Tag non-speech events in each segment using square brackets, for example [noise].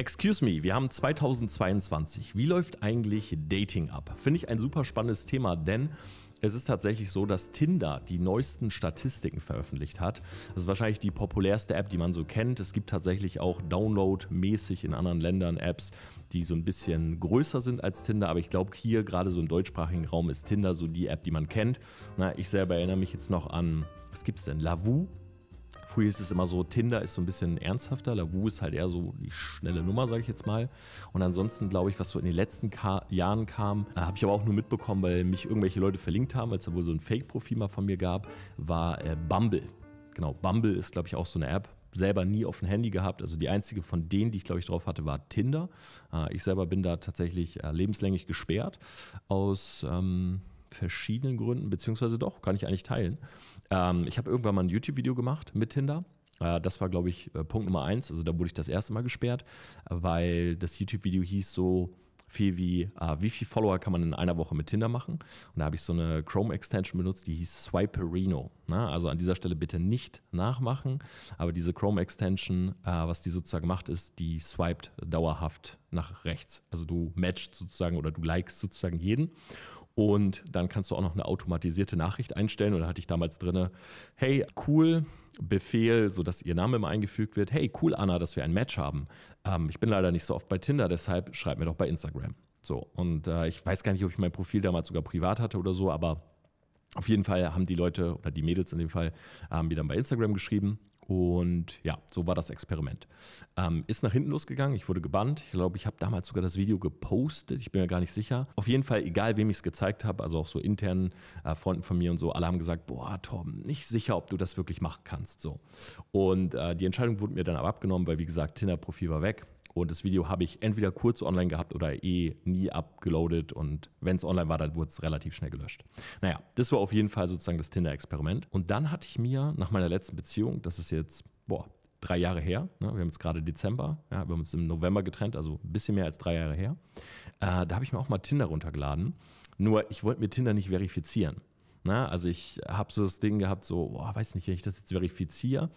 Excuse me, wir haben 2022. Wie läuft eigentlich Dating ab? Finde ich ein super spannendes Thema, denn es ist tatsächlich so, dass Tinder die neuesten Statistiken veröffentlicht hat. Das ist wahrscheinlich die populärste App, die man so kennt. Es gibt tatsächlich auch downloadmäßig in anderen Ländern Apps, die so ein bisschen größer sind als Tinder. Aber ich glaube, hier gerade so im deutschsprachigen Raum ist Tinder so die App, die man kennt. Na, ich selber erinnere mich jetzt noch an, was gibt es denn? Lavu früher ist es immer so, Tinder ist so ein bisschen ernsthafter, Lavu ist halt eher so die schnelle Nummer, sage ich jetzt mal. Und ansonsten glaube ich, was so in den letzten Ka Jahren kam, äh, habe ich aber auch nur mitbekommen, weil mich irgendwelche Leute verlinkt haben, weil es da wohl so ein Fake-Profil mal von mir gab, war äh, Bumble. Genau, Bumble ist glaube ich auch so eine App, selber nie auf dem Handy gehabt. Also die einzige von denen, die ich glaube ich drauf hatte, war Tinder. Äh, ich selber bin da tatsächlich äh, lebenslänglich gesperrt aus ähm, verschiedenen Gründen, beziehungsweise doch, kann ich eigentlich teilen. Ähm, ich habe irgendwann mal ein YouTube-Video gemacht mit Tinder. Äh, das war, glaube ich, äh, Punkt Nummer eins. Also da wurde ich das erste Mal gesperrt, weil das YouTube-Video hieß so, viel wie, äh, wie viel Follower kann man in einer Woche mit Tinder machen. Und da habe ich so eine Chrome-Extension benutzt, die hieß Swiperino. Na, also an dieser Stelle bitte nicht nachmachen. Aber diese Chrome-Extension, äh, was die sozusagen macht, ist, die swiped dauerhaft nach rechts. Also du matchst sozusagen oder du likest sozusagen jeden. Und dann kannst du auch noch eine automatisierte Nachricht einstellen. Und da hatte ich damals drin, hey, cool, Befehl, sodass ihr Name immer eingefügt wird. Hey, cool, Anna, dass wir ein Match haben. Ähm, ich bin leider nicht so oft bei Tinder, deshalb schreib mir doch bei Instagram. So, und äh, ich weiß gar nicht, ob ich mein Profil damals sogar privat hatte oder so, aber auf jeden Fall haben die Leute oder die Mädels in dem Fall, haben mir dann bei Instagram geschrieben und ja, so war das Experiment. Ähm, ist nach hinten losgegangen, ich wurde gebannt. Ich glaube, ich habe damals sogar das Video gepostet, ich bin mir gar nicht sicher. Auf jeden Fall, egal wem ich es gezeigt habe, also auch so internen äh, Freunden von mir und so, alle haben gesagt, boah, Tom, nicht sicher, ob du das wirklich machen kannst. So. Und äh, die Entscheidung wurde mir dann aber abgenommen, weil wie gesagt, Tinder-Profil war weg. Und das Video habe ich entweder kurz online gehabt oder eh nie abgeloadet. Und wenn es online war, dann wurde es relativ schnell gelöscht. Naja, das war auf jeden Fall sozusagen das Tinder-Experiment. Und dann hatte ich mir nach meiner letzten Beziehung, das ist jetzt, boah, drei Jahre her, ne? wir haben jetzt gerade Dezember, ja, wir haben uns im November getrennt, also ein bisschen mehr als drei Jahre her, äh, da habe ich mir auch mal Tinder runtergeladen. Nur ich wollte mir Tinder nicht verifizieren. Na, ne? also ich habe so das Ding gehabt, so, boah, weiß nicht, wenn ich das jetzt verifiziere,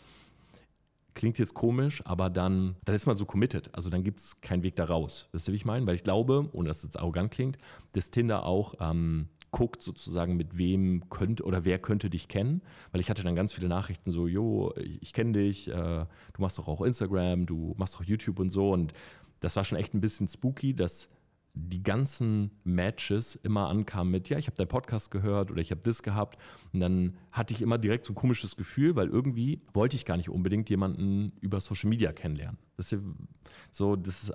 Klingt jetzt komisch, aber dann, dann ist man so committed. Also dann gibt es keinen Weg da raus. Wisst ihr, wie ich meine? Weil ich glaube, ohne dass es jetzt arrogant klingt, dass Tinder auch ähm, guckt sozusagen, mit wem könnte oder wer könnte dich kennen. Weil ich hatte dann ganz viele Nachrichten so, jo, ich, ich kenne dich, äh, du machst doch auch Instagram, du machst doch YouTube und so. Und das war schon echt ein bisschen spooky, dass die ganzen Matches immer ankam mit, ja, ich habe deinen Podcast gehört oder ich habe das gehabt. Und dann hatte ich immer direkt so ein komisches Gefühl, weil irgendwie wollte ich gar nicht unbedingt jemanden über Social Media kennenlernen. Das ist, so, das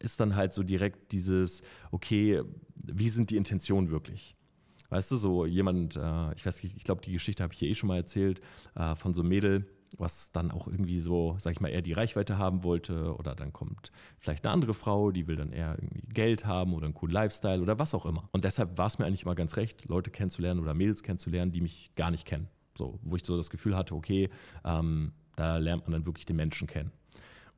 ist dann halt so direkt dieses, okay, wie sind die Intentionen wirklich? Weißt du, so jemand, äh, ich weiß nicht, ich glaube, die Geschichte habe ich hier eh schon mal erzählt, äh, von so einem Mädel, was dann auch irgendwie so, sag ich mal, eher die Reichweite haben wollte. Oder dann kommt vielleicht eine andere Frau, die will dann eher irgendwie Geld haben oder einen coolen Lifestyle oder was auch immer. Und deshalb war es mir eigentlich immer ganz recht, Leute kennenzulernen oder Mädels kennenzulernen, die mich gar nicht kennen. So, wo ich so das Gefühl hatte, okay, ähm, da lernt man dann wirklich den Menschen kennen.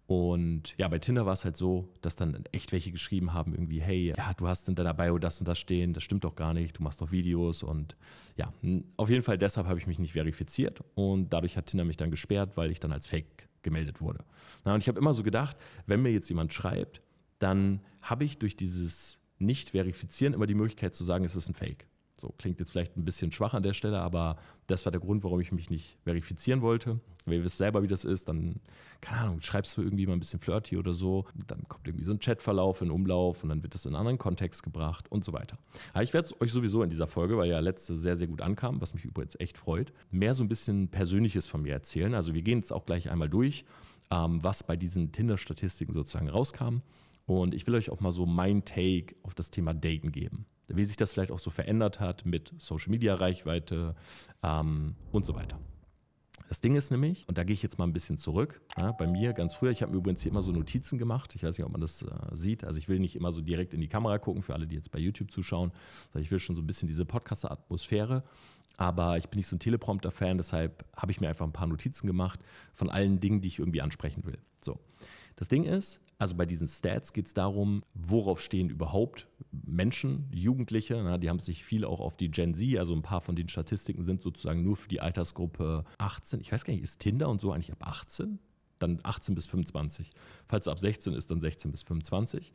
Und ja, bei Tinder war es halt so, dass dann echt welche geschrieben haben, irgendwie, hey, ja, du hast in deiner Bio das und das stehen, das stimmt doch gar nicht, du machst doch Videos und ja, auf jeden Fall deshalb habe ich mich nicht verifiziert und dadurch hat Tinder mich dann gesperrt, weil ich dann als Fake gemeldet wurde. Na, und ich habe immer so gedacht, wenn mir jetzt jemand schreibt, dann habe ich durch dieses Nicht-Verifizieren immer die Möglichkeit zu sagen, es ist ein Fake. So klingt jetzt vielleicht ein bisschen schwach an der Stelle, aber das war der Grund, warum ich mich nicht verifizieren wollte. Weil ihr wisst selber, wie das ist, dann, keine Ahnung, schreibst du irgendwie mal ein bisschen flirty oder so, dann kommt irgendwie so ein Chatverlauf in Umlauf und dann wird das in einen anderen Kontext gebracht und so weiter. Aber ich werde es euch sowieso in dieser Folge, weil ja letzte sehr, sehr gut ankam, was mich übrigens echt freut, mehr so ein bisschen Persönliches von mir erzählen. Also wir gehen jetzt auch gleich einmal durch, ähm, was bei diesen Tinder-Statistiken sozusagen rauskam. Und ich will euch auch mal so mein Take auf das Thema Daten geben wie sich das vielleicht auch so verändert hat mit Social-Media-Reichweite ähm, und so weiter. Das Ding ist nämlich, und da gehe ich jetzt mal ein bisschen zurück, ja, bei mir ganz früher, ich habe mir übrigens hier immer so Notizen gemacht, ich weiß nicht, ob man das äh, sieht, also ich will nicht immer so direkt in die Kamera gucken, für alle, die jetzt bei YouTube zuschauen, also ich will schon so ein bisschen diese Podcast-Atmosphäre, aber ich bin nicht so ein Teleprompter-Fan, deshalb habe ich mir einfach ein paar Notizen gemacht von allen Dingen, die ich irgendwie ansprechen will. So, das Ding ist, also bei diesen Stats geht es darum, worauf stehen überhaupt Menschen, Jugendliche. Na, die haben sich viel auch auf die Gen Z, also ein paar von den Statistiken sind sozusagen nur für die Altersgruppe 18. Ich weiß gar nicht, ist Tinder und so eigentlich ab 18? Dann 18 bis 25. Falls es ab 16 ist, dann 16 bis 25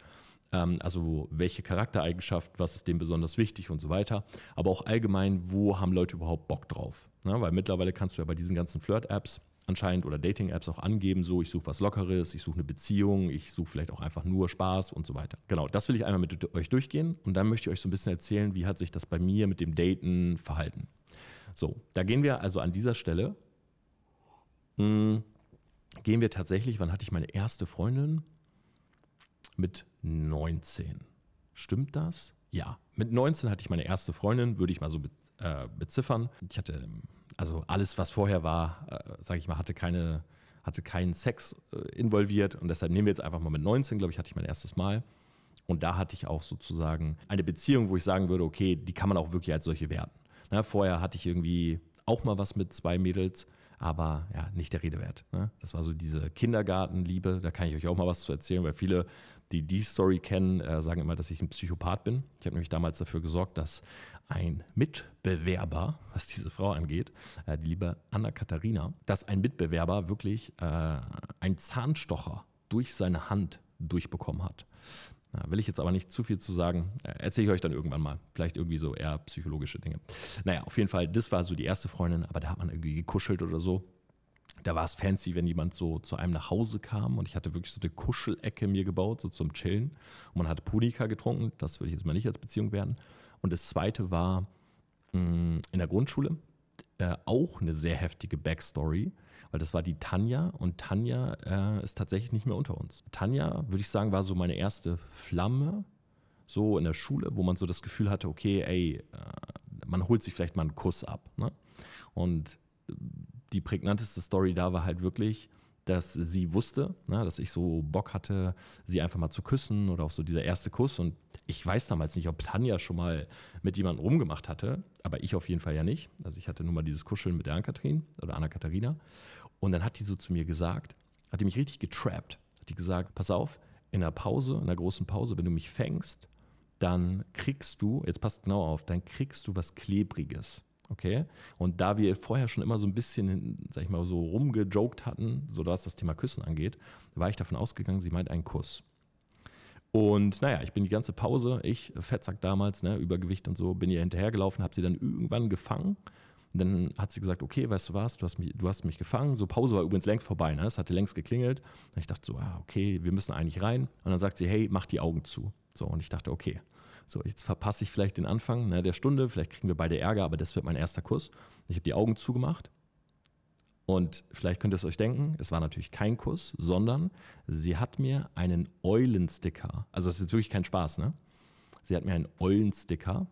ähm, also welche Charaktereigenschaft, was ist dem besonders wichtig und so weiter. Aber auch allgemein, wo haben Leute überhaupt Bock drauf? Na, weil mittlerweile kannst du ja bei diesen ganzen Flirt-Apps anscheinend oder Dating-Apps auch angeben, so ich suche was Lockeres, ich suche eine Beziehung, ich suche vielleicht auch einfach nur Spaß und so weiter. Genau, das will ich einmal mit euch durchgehen und dann möchte ich euch so ein bisschen erzählen, wie hat sich das bei mir mit dem Daten verhalten. So, da gehen wir also an dieser Stelle, mh, hm, gehen wir tatsächlich, wann hatte ich meine erste Freundin? Mit 19. Stimmt das? Ja, mit 19 hatte ich meine erste Freundin, würde ich mal so äh, beziffern. Ich hatte ähm, also alles, was vorher war, äh, sage ich mal, hatte keine, hatte keinen Sex äh, involviert und deshalb nehmen wir jetzt einfach mal mit 19, glaube ich, hatte ich mein erstes Mal. Und da hatte ich auch sozusagen eine Beziehung, wo ich sagen würde, okay, die kann man auch wirklich als solche werten. Na, ne, vorher hatte ich irgendwie auch mal was mit zwei Mädels, aber ja, nicht der Rede wert. Ne? Das war so diese Kindergartenliebe, da kann ich euch auch mal was zu erzählen, weil viele, die die Story kennen, äh, sagen immer, dass ich ein Psychopath bin. Ich habe nämlich damals dafür gesorgt, dass ein Mitbewerber, was diese Frau angeht, äh, die liebe Anna-Katharina, dass ein Mitbewerber wirklich äh, einen Zahnstocher durch seine Hand durchbekommen hat. Na, will ich jetzt aber nicht zu viel zu sagen. Äh, erzähle ich euch dann irgendwann mal. Vielleicht irgendwie so eher psychologische Dinge. Naja, auf jeden Fall, das war so die erste Freundin, aber da hat man irgendwie gekuschelt oder so. Da war es fancy, wenn jemand so zu einem nach Hause kam und ich hatte wirklich so eine Kuschelecke mir gebaut, so zum Chillen. Und man hat Punika getrunken, das würde ich jetzt mal nicht als Beziehung werden. Und das zweite war mh, mm, in der Grundschule. Äh, auch eine sehr heftige Backstory, weil das war die Tanja und Tanja äh, ist tatsächlich nicht mehr unter uns. Tanja, würde ich sagen, war so meine erste Flamme, so in der Schule, wo man so das Gefühl hatte, okay, ey, äh, man holt sich vielleicht mal einen Kuss ab. Ne? Und die prägnanteste Story da war halt wirklich, dass sie wusste, ne, dass ich so Bock hatte, sie einfach mal zu küssen oder auch so dieser erste Kuss. Und ich weiß damals nicht, ob Tanja schon mal mit jemandem rumgemacht hatte, aber ich auf jeden Fall ja nicht. Also ich hatte nur mal dieses Kuscheln mit der Ann-Kathrin oder Anna-Katharina. Und dann hat die so zu mir gesagt, hat die mich richtig getrappt. Hat die gesagt, pass auf, in der Pause, in der großen Pause, wenn du mich fängst, dann kriegst du, jetzt passt genau auf, dann kriegst du was Klebriges. Okay. Und da wir vorher schon immer so ein bisschen, sag ich mal, so rumgejoked hatten, so was das Thema Küssen angeht, war ich davon ausgegangen, sie meint einen Kuss. Und naja, ich bin die ganze Pause, ich, Fettsack damals, ne, Übergewicht und so, bin ihr hinterhergelaufen, habe sie dann irgendwann gefangen. Und dann hat sie gesagt, okay, weißt du was, du hast mich, du hast mich gefangen. So, Pause war übrigens längst vorbei, ne? Es hatte längst geklingelt. Und ich dachte so, ah, okay, wir müssen eigentlich rein. Und dann sagt sie, hey, mach die Augen zu. So, und ich dachte, okay. So, jetzt verpasse ich vielleicht den Anfang ne, der Stunde, vielleicht kriegen wir beide Ärger, aber das wird mein erster Kuss. Ich habe die Augen zugemacht und vielleicht könnt ihr es euch denken, es war natürlich kein Kuss, sondern sie hat mir einen Eulensticker, also das ist jetzt wirklich kein Spaß, ne? Sie hat mir einen Eulensticker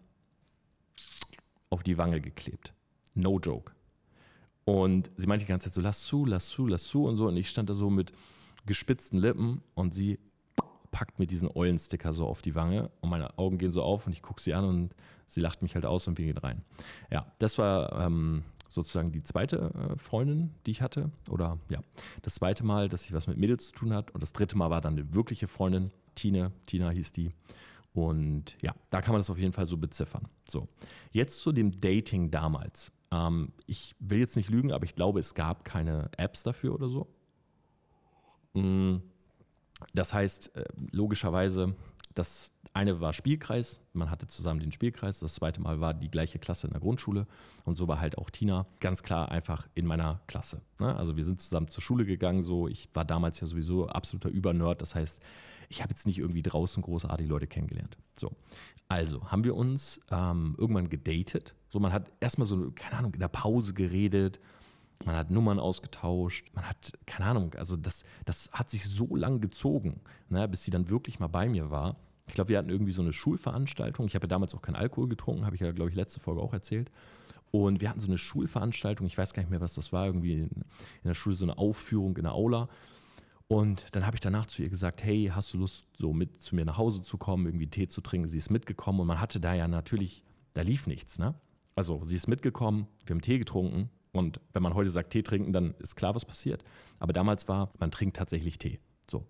auf die Wange geklebt. No joke. Und sie meinte die ganze Zeit so, lass zu, lass zu, lass zu und so. Und ich stand da so mit gespitzten Lippen und sie packt mir diesen Eulensticker so auf die Wange und meine Augen gehen so auf und ich gucke sie an und sie lacht mich halt aus und wir gehen rein. Ja, das war ähm, sozusagen die zweite äh, Freundin, die ich hatte. Oder ja, das zweite Mal, dass ich was mit Mädels zu tun hat. Und das dritte Mal war dann eine wirkliche Freundin, Tine. Tina hieß die. Und ja, da kann man das auf jeden Fall so beziffern. So, jetzt zu dem Dating damals. Ähm, ich will jetzt nicht lügen, aber ich glaube, es gab keine Apps dafür oder so. Mhm. Das heißt, äh, logischerweise, das eine war Spielkreis, man hatte zusammen den Spielkreis, das zweite Mal war die gleiche Klasse in der Grundschule und so war halt auch Tina ganz klar einfach in meiner Klasse. Ne? Also wir sind zusammen zur Schule gegangen, so ich war damals ja sowieso absoluter Übernerd, das heißt, ich habe jetzt nicht irgendwie draußen großartig Leute kennengelernt. So, also haben wir uns ähm, irgendwann gedatet, so man hat erstmal so, keine Ahnung, in der Pause geredet, man hat Nummern ausgetauscht, man hat, keine Ahnung, also das, das hat sich so lang gezogen, ne, bis sie dann wirklich mal bei mir war. Ich glaube, wir hatten irgendwie so eine Schulveranstaltung. Ich habe ja damals auch keinen Alkohol getrunken, habe ich ja, glaube ich, letzte Folge auch erzählt. Und wir hatten so eine Schulveranstaltung, ich weiß gar nicht mehr, was das war, irgendwie in, in der Schule so eine Aufführung in der Aula. Und dann habe ich danach zu ihr gesagt, hey, hast du Lust, so mit zu mir nach Hause zu kommen, irgendwie Tee zu trinken? Sie ist mitgekommen und man hatte da ja natürlich, da lief nichts, ne? Also sie ist mitgekommen, wir haben Tee getrunken, und wenn man heute sagt Tee trinken, dann ist klar, was passiert. Aber damals war, man trinkt tatsächlich Tee. So.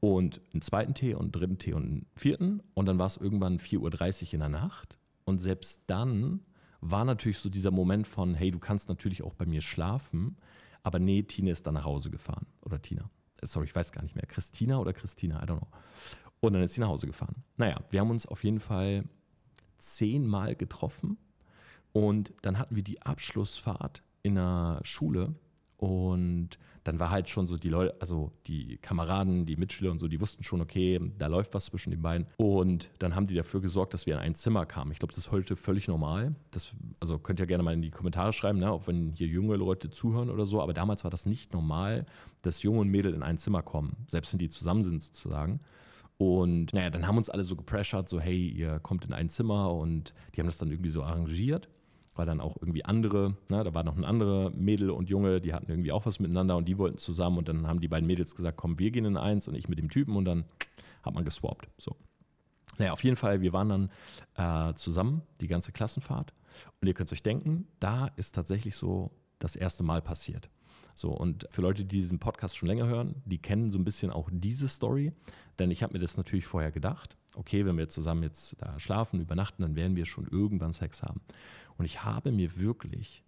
Und einen zweiten Tee und einen dritten Tee und einen vierten. Und dann war es irgendwann 4.30 Uhr in der Nacht. Und selbst dann war natürlich so dieser Moment von, hey, du kannst natürlich auch bei mir schlafen. Aber nee, Tine ist dann nach Hause gefahren. Oder Tina. Äh, sorry, ich weiß gar nicht mehr. Christina oder Christina, I don't know. Und dann ist sie nach Hause gefahren. Naja, wir haben uns auf jeden Fall zehnmal getroffen. Und dann hatten wir die Abschlussfahrt in einer Schule und dann war halt schon so die Leute, also die Kameraden, die Mitschüler und so, die wussten schon, okay, da läuft was zwischen den beiden. Und dann haben die dafür gesorgt, dass wir in ein Zimmer kamen. Ich glaube, das ist heute völlig normal. Das, also könnt ihr gerne mal in die Kommentare schreiben, ne? auch wenn hier junge Leute zuhören oder so. Aber damals war das nicht normal, dass Junge und Mädel in ein Zimmer kommen, selbst wenn die zusammen sind sozusagen. Und naja, dann haben uns alle so gepressert, so hey, ihr kommt in ein Zimmer und die haben das dann irgendwie so arrangiert weil dann auch irgendwie andere, na, ne, da war noch ein anderer Mädel und Junge, die hatten irgendwie auch was miteinander und die wollten zusammen und dann haben die beiden Mädels gesagt, komm, wir gehen in eins und ich mit dem Typen und dann hat man geswappt. So. Naja, auf jeden Fall, wir waren dann äh, zusammen, die ganze Klassenfahrt. Und ihr könnt euch denken, da ist tatsächlich so das erste Mal passiert. So, und für Leute, die diesen Podcast schon länger hören, die kennen so ein bisschen auch diese Story. Denn ich habe mir das natürlich vorher gedacht. Okay, wenn wir zusammen jetzt da schlafen, übernachten, dann werden wir schon irgendwann Sex haben. Und ich habe mir wirklich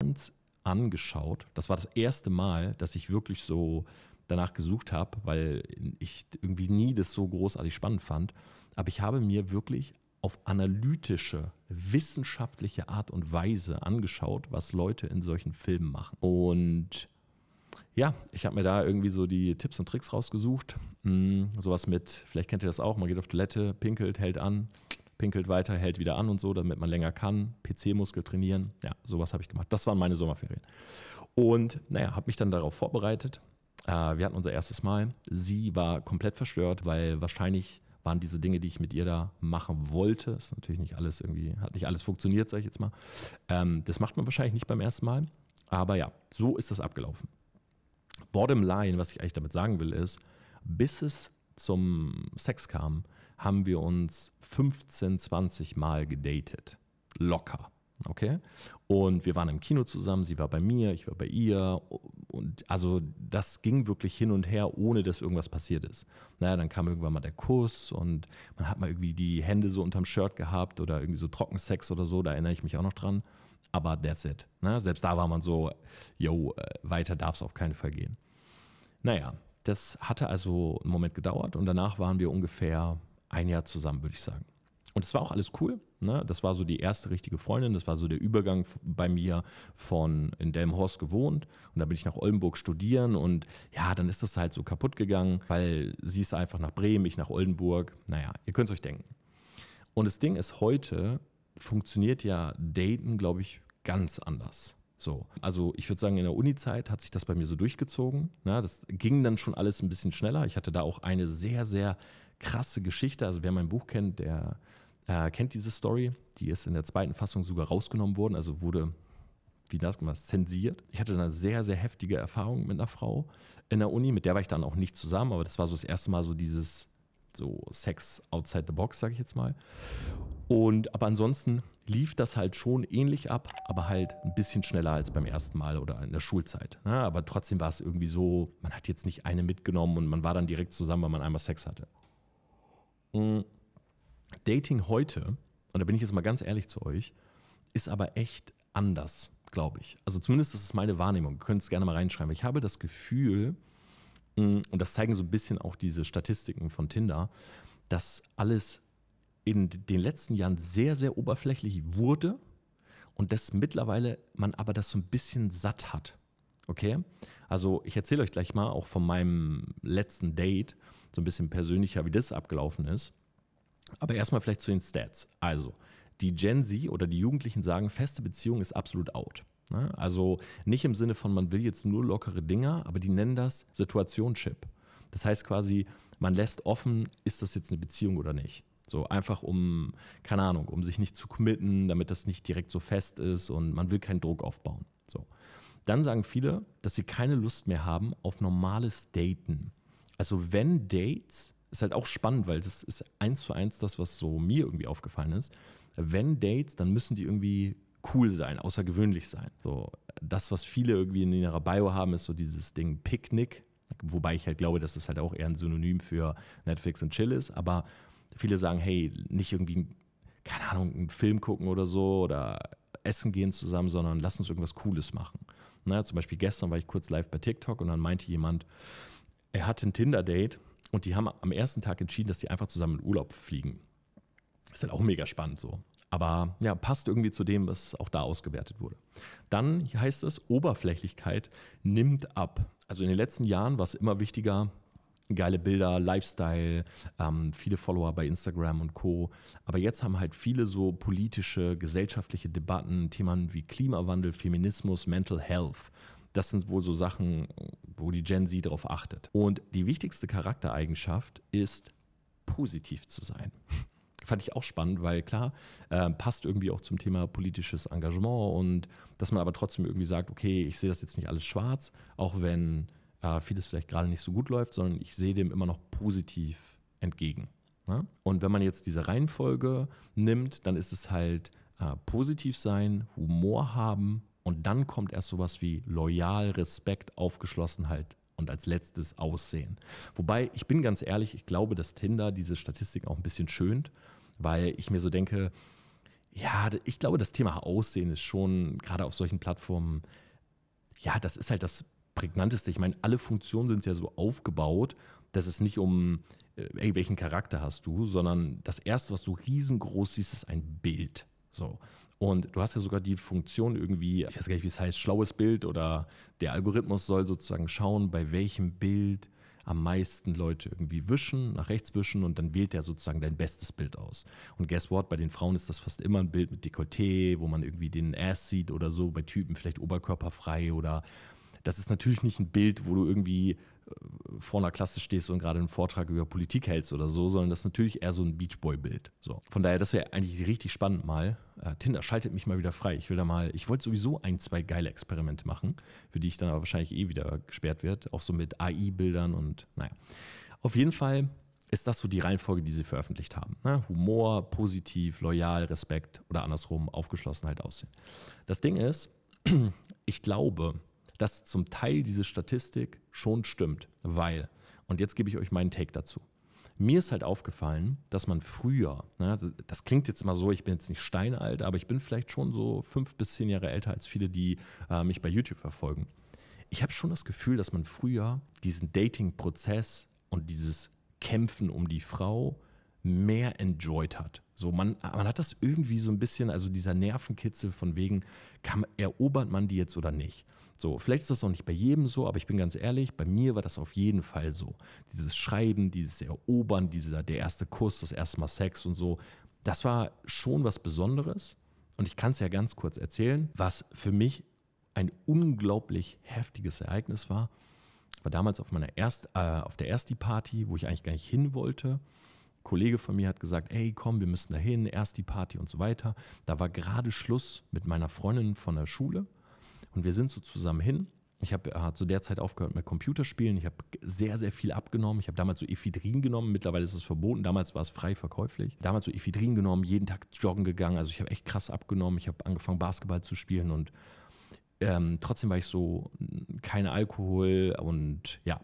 Brands angeschaut. Das war das erste Mal, dass ich wirklich so danach gesucht habe, weil ich irgendwie nie das so großartig spannend fand. Aber ich habe mir wirklich auf analytische, wissenschaftliche Art und Weise angeschaut, was Leute in solchen Filmen machen. Und ja, ich habe mir da irgendwie so die Tipps und Tricks rausgesucht. Hm, sowas mit, vielleicht kennt ihr das auch, man geht auf Toilette, pinkelt, hält an, pinkelt weiter, hält wieder an und so, damit man länger kann, PC-Muskel trainieren. Ja, sowas habe ich gemacht. Das waren meine Sommerferien. Und naja, habe mich dann darauf vorbereitet. Äh, wir hatten unser erstes Mal. Sie war komplett verstört, weil wahrscheinlich waren diese Dinge, die ich mit ihr da machen wollte. Ist natürlich nicht alles irgendwie, hat nicht alles funktioniert, sage ich jetzt mal. Ähm, das macht man wahrscheinlich nicht beim ersten Mal. Aber ja, so ist das abgelaufen. Bottom line, was ich eigentlich damit sagen will, ist, bis es zum Sex kam, haben wir uns 15, 20 Mal gedatet. Locker. Okay? Und wir waren im Kino zusammen, sie war bei mir, ich war bei ihr. Und also das ging wirklich hin und her, ohne dass irgendwas passiert ist. Naja, dann kam irgendwann mal der Kuss und man hat mal irgendwie die Hände so unterm Shirt gehabt oder irgendwie so Trockensex oder so, da erinnere ich mich auch noch dran. Aber that's it. Ne? Selbst da war man so, yo, äh, weiter darf es auf keinen Fall gehen. Naja, das hatte also einen Moment gedauert und danach waren wir ungefähr ein Jahr zusammen, würde ich sagen. Und es war auch alles cool. Ne? Das war so die erste richtige Freundin. Das war so der Übergang bei mir von in Delmhorst gewohnt. Und da bin ich nach Oldenburg studieren. Und ja, dann ist das halt so kaputt gegangen, weil sie ist einfach nach Bremen, ich nach Oldenburg. Naja, ihr könnt es euch denken. Und das Ding ist, heute funktioniert ja Daten, glaube ich, ganz anders. So, also ich würde sagen, in der Uni-Zeit hat sich das bei mir so durchgezogen. Ne? Das ging dann schon alles ein bisschen schneller. Ich hatte da auch eine sehr, sehr krasse Geschichte. Also wer mein Buch kennt, der äh, kennt diese Story. Die ist in der zweiten Fassung sogar rausgenommen worden, also wurde wie das gemacht, zensiert. Ich hatte eine sehr, sehr heftige Erfahrung mit einer Frau in der Uni, mit der war ich dann auch nicht zusammen, aber das war so das erste Mal so dieses so Sex outside the box, sage ich jetzt mal. Und aber ansonsten lief das halt schon ähnlich ab, aber halt ein bisschen schneller als beim ersten Mal oder in der Schulzeit. Ja, ne? aber trotzdem war es irgendwie so, man hat jetzt nicht eine mitgenommen und man war dann direkt zusammen, weil man einmal Sex hatte. Mm, Dating heute, und da bin ich jetzt mal ganz ehrlich zu euch, ist aber echt anders, glaube ich. Also zumindest das ist meine Wahrnehmung. Ihr könnt es gerne mal reinschreiben. Ich habe das Gefühl, mm, und das zeigen so ein bisschen auch diese Statistiken von Tinder, dass alles in den letzten Jahren sehr, sehr oberflächlich wurde und dass mittlerweile man aber das so ein bisschen satt hat. Okay? Also ich erzähle euch gleich mal auch von meinem letzten Date so ein bisschen persönlicher, wie das abgelaufen ist. Aber erstmal vielleicht zu den Stats. Also, die Gen Z oder die Jugendlichen sagen, feste Beziehung ist absolut out. Ne? Also nicht im Sinne von, man will jetzt nur lockere Dinger, aber die nennen das Situationschip. Das heißt quasi, man lässt offen, ist das jetzt eine Beziehung oder nicht. So einfach um, keine Ahnung, um sich nicht zu committen, damit das nicht direkt so fest ist und man will keinen Druck aufbauen. So. Dann sagen viele, dass sie keine Lust mehr haben auf normales Daten. Also wenn Dates, ist halt auch spannend, weil das ist eins zu eins das, was so mir irgendwie aufgefallen ist. Wenn Dates, dann müssen die irgendwie cool sein, außergewöhnlich sein. So, das, was viele irgendwie in ihrer Bio haben, ist so dieses Ding Picknick. Wobei ich halt glaube, dass das halt auch eher ein Synonym für Netflix und Chill ist. Aber viele sagen, hey, nicht irgendwie, keine Ahnung, einen Film gucken oder so oder essen gehen zusammen, sondern lass uns irgendwas Cooles machen. Na, zum Beispiel gestern war ich kurz live bei TikTok und dann meinte jemand, er hatte ein Tinder-Date und die haben am ersten Tag entschieden, dass die einfach zusammen in Urlaub fliegen. Ist halt auch mega spannend so. Aber ja, passt irgendwie zu dem, was auch da ausgewertet wurde. Dann heißt es, Oberflächlichkeit nimmt ab. Also in den letzten Jahren war es immer wichtiger, geile Bilder, Lifestyle, ähm, viele Follower bei Instagram und Co. Aber jetzt haben halt viele so politische, gesellschaftliche Debatten, Themen wie Klimawandel, Feminismus, Mental Health. Das sind wohl so Sachen, wo die Gen Z darauf achtet. Und die wichtigste Charaktereigenschaft ist, positiv zu sein. [laughs] Fand ich auch spannend, weil klar, äh, passt irgendwie auch zum Thema politisches Engagement und dass man aber trotzdem irgendwie sagt, okay, ich sehe das jetzt nicht alles schwarz, auch wenn äh, vieles vielleicht gerade nicht so gut läuft, sondern ich sehe dem immer noch positiv entgegen. Ja? Ne? Und wenn man jetzt diese Reihenfolge nimmt, dann ist es halt äh, positiv sein, Humor haben und dann kommt erst sowas wie loyal, Respekt, Aufgeschlossenheit und als letztes Aussehen. Wobei, ich bin ganz ehrlich, ich glaube, dass Tinder diese Statistik auch ein bisschen schönt, weil ich mir so denke, ja, ich glaube, das Thema Aussehen ist schon gerade auf solchen Plattformen, ja, das ist halt das prägnanteste. Ich meine, alle Funktionen sind ja so aufgebaut, dass es nicht um äh, welchen Charakter hast du, sondern das erste, was du riesengroß siehst, ist ein Bild. So. Und du hast ja sogar die Funktion irgendwie, ich weiß gar nicht, wie es heißt, schlaues Bild oder der Algorithmus soll sozusagen schauen, bei welchem Bild am meisten Leute irgendwie wischen, nach rechts wischen und dann wählt er sozusagen dein bestes Bild aus. Und guess what? Bei den Frauen ist das fast immer ein Bild mit Dekolleté, wo man irgendwie den Ass sieht oder so, bei Typen vielleicht oberkörperfrei oder das ist natürlich nicht ein Bild, wo du irgendwie äh, vor einer Klasse stehst und gerade einen Vortrag über Politik hältst oder so, sondern das ist natürlich eher so ein Beachboy-Bild. So. Von daher, das wäre eigentlich richtig spannend mal. Äh, Tinder schaltet mich mal wieder frei. Ich will da mal, ich wollte sowieso ein, zwei geile Experimente machen, für die ich dann aber wahrscheinlich eh wieder gesperrt wird, auch so mit AI-Bildern und naja. Auf jeden Fall ist das so die Reihenfolge, die sie veröffentlicht haben. Ne? Humor, positiv, loyal, Respekt oder andersrum Aufgeschlossenheit halt aussehen. Das Ding ist, [clears throat] ich glaube, dass zum Teil diese Statistik schon stimmt, weil, und jetzt gebe ich euch meinen Take dazu. Mir ist halt aufgefallen, dass man früher, ne, also das klingt jetzt immer so, ich bin jetzt nicht steinalt, aber ich bin vielleicht schon so fünf bis zehn Jahre älter als viele, die äh, mich bei YouTube verfolgen. Ich habe schon das Gefühl, dass man früher diesen Dating-Prozess und dieses Kämpfen um die Frau mehr enjoyed hat. So, man, man hat das irgendwie so ein bisschen, also dieser Nervenkitzel von wegen, kann, erobert man die jetzt oder nicht? So, vielleicht ist das noch nicht bei jedem so, aber ich bin ganz ehrlich, bei mir war das auf jeden Fall so. Dieses Schreiben, dieses Erobern, dieser, der erste Kuss, das erste Mal Sex und so, das war schon was Besonderes. Und ich kann es ja ganz kurz erzählen, was für mich ein unglaublich heftiges Ereignis war. Ich war damals auf meiner Erst, äh, auf der Ersti-Party, wo ich eigentlich gar nicht hin wollte. Kollege von mir hat gesagt, ey, komm, wir müssen dahin, erst die Party und so weiter. Da war gerade Schluss mit meiner Freundin von der Schule und wir sind so zusammen hin. Ich habe äh, zu der Zeit aufgehört mit Computerspielen. Ich habe sehr, sehr viel abgenommen. Ich habe damals so Ephedrin genommen. Mittlerweile ist es verboten. Damals war es frei verkäuflich. Damals so Ephedrin genommen, jeden Tag joggen gegangen. Also ich habe echt krass abgenommen. Ich habe angefangen, Basketball zu spielen und ähm, trotzdem war ich so kein Alkohol und ja.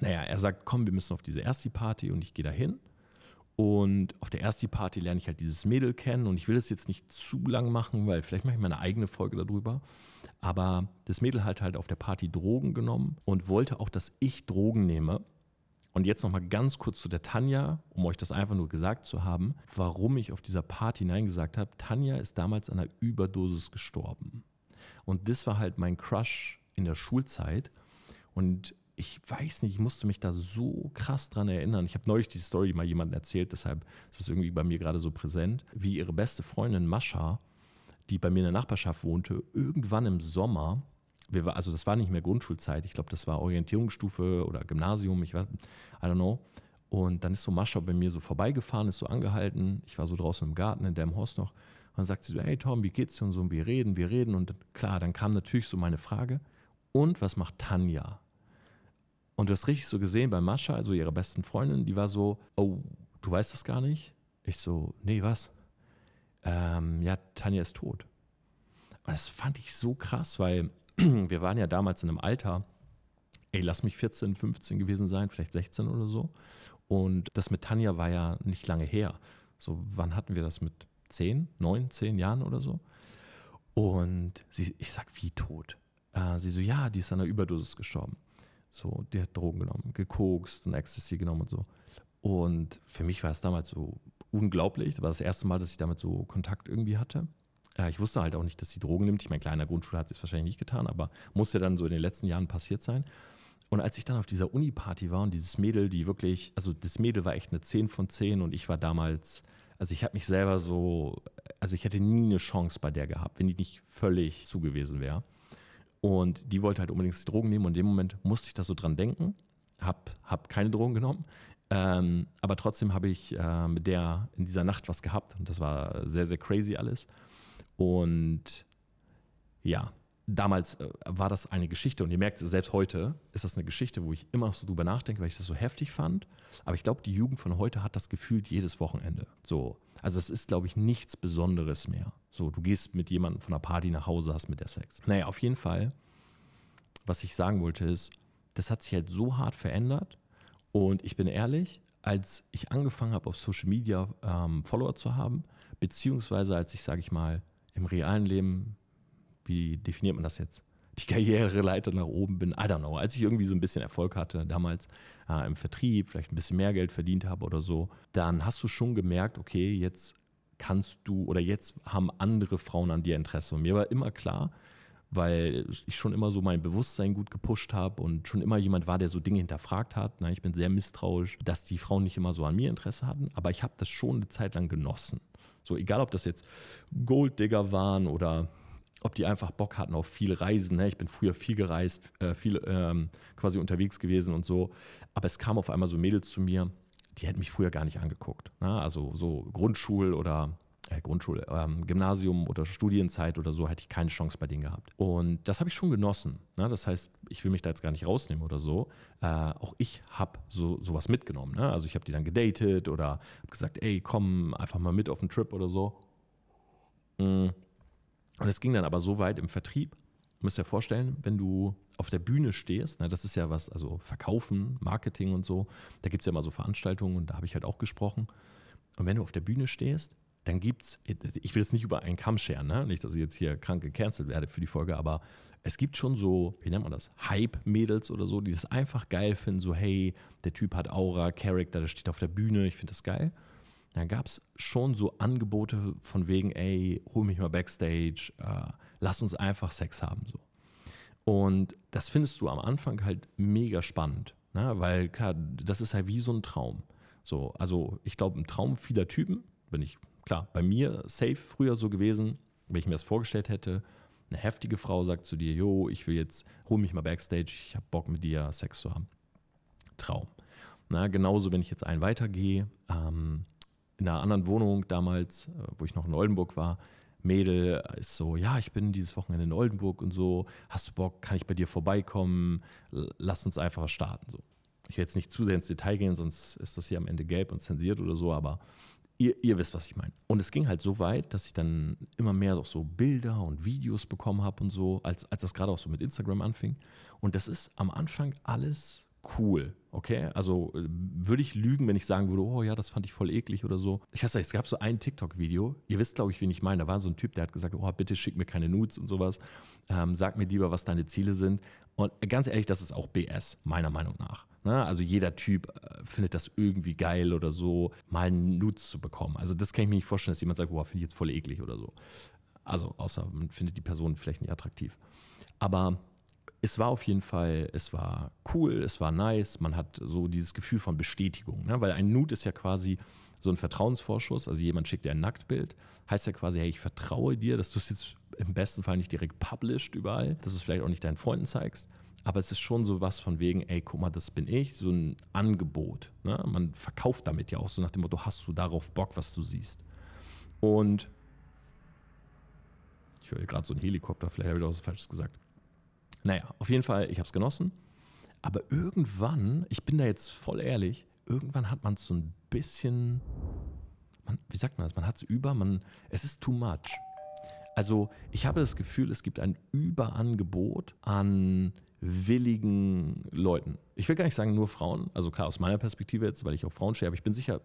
Naja, er sagt, komm, wir müssen auf diese erste Party und ich gehe dahin. Und auf der ersten party lerne ich halt dieses Mädel kennen und ich will das jetzt nicht zu lang machen, weil vielleicht mache ich meine eigene Folge darüber. Aber das Mädel hat halt auf der Party Drogen genommen und wollte auch, dass ich Drogen nehme. Und jetzt nochmal ganz kurz zu der Tanja, um euch das einfach nur gesagt zu haben, warum ich auf dieser Party Nein gesagt habe. Tanja ist damals an einer Überdosis gestorben. Und das war halt mein Crush in der Schulzeit. Und ich weiß nicht, ich musste mich da so krass dran erinnern. Ich habe neulich die Story mal jemandem erzählt, deshalb ist es irgendwie bei mir gerade so präsent, wie ihre beste Freundin Mascha, die bei mir in der Nachbarschaft wohnte, irgendwann im Sommer, war, also das war nicht mehr Grundschulzeit, ich glaube, das war Orientierungsstufe oder Gymnasium, ich weiß, I don't know. Und dann ist so Mascha bei mir so vorbeigefahren, ist so angehalten. Ich war so draußen im Garten, in deinem Haus noch. Und dann sagt sie so, hey Tom, wie geht's dir? Und so, und wir reden, wir reden. Und klar, dann kam natürlich so meine Frage, und was macht Tanja? Und du hast richtig so gesehen bei Mascha, also ihrer besten Freundin, die war so, oh, du weißt das gar nicht? Ich so, nee, was? Ähm, ja, Tanja ist tot. Und das fand ich so krass, weil [clears throat] wir waren ja damals in einem Alter, ey, lass mich 14, 15 gewesen sein, vielleicht 16 oder so. Und das mit Tanja war ja nicht lange her. So, wann hatten wir das mit 10, 9, 10 Jahren oder so? Und sie, ich sag, wie tot? Äh, sie so, ja, die ist an einer Überdosis gestorben. So, die hat Drogen genommen, gekokst und Ecstasy genommen und so. Und für mich war das damals so unglaublich. Das war das erste Mal, dass ich damit so Kontakt irgendwie hatte. Ja, ich wusste halt auch nicht, dass sie Drogen nimmt. Ich meine, kleiner Grundschule hat sie es wahrscheinlich nicht getan, aber muss ja dann so in den letzten Jahren passiert sein. Und als ich dann auf dieser Uni-Party war und dieses Mädel, die wirklich, also das Mädel war echt eine 10 von 10 und ich war damals, also ich habe mich selber so, also ich hätte nie eine Chance bei der gehabt, wenn die nicht völlig zugewesen wäre. Und die wollte halt unbedingt Drogen nehmen und in dem Moment musste ich das so dran denken, habe hab keine Drogen genommen. Ähm, aber trotzdem habe ich äh, mit der in dieser Nacht was gehabt und das war sehr, sehr crazy alles. Und ja, damals äh, war das eine Geschichte und ihr merkt, selbst heute ist das eine Geschichte, wo ich immer noch so drüber nachdenke, weil ich das so heftig fand. Aber ich glaube, die Jugend von heute hat das gefühlt jedes Wochenende. So. Also es ist, glaube ich, nichts Besonderes mehr. So, du gehst mit jemandem von einer Party nach Hause, hast mit der Sex. Naja, auf jeden Fall, was ich sagen wollte, ist, das hat sich halt so hart verändert. Und ich bin ehrlich, als ich angefangen habe, auf Social Media ähm, Follower zu haben, beziehungsweise als ich, sage ich mal, im realen Leben wie definiert man das jetzt? Die Karriereleiter nach oben bin, I don't know. Als ich irgendwie so ein bisschen Erfolg hatte damals äh, im Vertrieb, vielleicht ein bisschen mehr Geld verdient habe oder so, dann hast du schon gemerkt, okay, jetzt kannst du oder jetzt haben andere Frauen an dir Interesse. Und mir war immer klar, weil ich schon immer so mein Bewusstsein gut gepusht habe und schon immer jemand war, der so Dinge hinterfragt hat. Ne? Ich bin sehr misstrauisch, dass die Frauen nicht immer so an mir Interesse hatten, aber ich habe das schon eine Zeit lang genossen. So egal, ob das jetzt Golddigger waren oder ob die einfach Bock hatten auf viel Reisen. Ne? Ich bin früher viel gereist, äh, viel ähm, quasi unterwegs gewesen und so. Aber es kamen auf einmal so Mädels zu mir, die hätten mich früher gar nicht angeguckt. Ne? Also so Grundschul oder äh, Grundschule, ähm, Gymnasium oder Studienzeit oder so, hätte ich keine Chance bei denen gehabt. Und das habe ich schon genossen. Ne? Das heißt, ich will mich da jetzt gar nicht rausnehmen oder so. Äh, auch ich habe so, sowas mitgenommen. Ne? Also ich habe die dann gedatet oder habe gesagt, ey, komm einfach mal mit auf den Trip oder so. Mhm. Und es ging dann aber so weit im Vertrieb, müsst ihr vorstellen, wenn du auf der Bühne stehst, na, ne, das ist ja was, also Verkaufen, Marketing und so, da gibt es ja immer so Veranstaltungen und da habe ich halt auch gesprochen. Und wenn du auf der Bühne stehst, dann gibt es, ich will jetzt nicht über einen Kamm scheren, ne? nicht, dass ich jetzt hier krank gecancelt werde für die Folge, aber es gibt schon so, wie nennt man das, Hype-Mädels oder so, die das einfach geil finden, so hey, der Typ hat Aura, Character, der steht auf der Bühne, ich finde das geil. Da gab es schon so Angebote von wegen, ey, hol mich mal backstage, äh, lass uns einfach Sex haben so. Und das findest du am Anfang halt mega spannend, ne? weil klar, das ist halt wie so ein Traum. So, also ich glaube, ein Traum vieler Typen, bin ich klar, bei mir safe früher so gewesen, wenn ich mir das vorgestellt hätte, eine heftige Frau sagt zu dir, jo, ich will jetzt, hol mich mal backstage, ich habe Bock mit dir Sex zu haben. Traum. Na, genauso, wenn ich jetzt einen weitergehe, ähm, in einer anderen Wohnung damals, äh, wo ich noch in Oldenburg war, Mädel ist so, ja, ich bin dieses Wochenende in Oldenburg und so, hast du Bock, kann ich bei dir vorbeikommen, lass uns einfach starten. So. Ich will jetzt nicht zu sehr ins Detail gehen, sonst ist das hier am Ende gelb und zensiert oder so, aber ihr, ihr wisst, was ich meine. Und es ging halt so weit, dass ich dann immer mehr auch so Bilder und Videos bekommen habe und so, als, als das gerade auch so mit Instagram anfing. Und das ist am Anfang alles cool. Okay, also äh, würde ich lügen, wenn ich sagen würde, oh ja, das fand ich voll eklig oder so. Ich weiß nicht, es gab so ein TikTok-Video, ihr wisst, glaube ich, wen ich meine. Da war so ein Typ, der hat gesagt, oh, bitte schick mir keine Nudes und sowas. Ähm, sag mir lieber, was deine Ziele sind. Und ganz ehrlich, das ist auch BS, meiner Meinung nach. Ne? Also jeder Typ äh, findet das irgendwie geil oder so, mal einen Nudes zu bekommen. Also das kann ich mir nicht vorstellen, dass jemand sagt, oh, finde ich jetzt voll eklig oder so. Also außer man findet die Person vielleicht nicht attraktiv. Aber es war auf jeden Fall, es war cool, es war nice, man hat so dieses Gefühl von Bestätigung, ne? weil ein Nude ist ja quasi so ein Vertrauensvorschuss, also jemand schickt dir ein Nacktbild, heißt ja quasi, hey, ich vertraue dir, dass du es jetzt im besten Fall nicht direkt published überall, dass du es vielleicht auch nicht deinen Freunden zeigst, aber es ist schon so was von wegen, ey, guck mal, das bin ich, so ein Angebot. Ne? Man verkauft damit ja auch so nach dem Motto, hast du darauf Bock, was du siehst. Und ich höre gerade so einen Helikopter, vielleicht habe ich auch was Falsches gesagt. Naja, auf jeden Fall, ich habe es genossen. Aber irgendwann, ich bin da jetzt voll ehrlich, irgendwann hat man es so ein bisschen, man, wie sagt man das, man hat es über, man, es ist too much. Also ich habe das Gefühl, es gibt ein Überangebot an willigen Leuten. Ich will gar nicht sagen nur Frauen, also klar aus meiner Perspektive jetzt, weil ich auf Frauen stehe, aber ich bin sicher,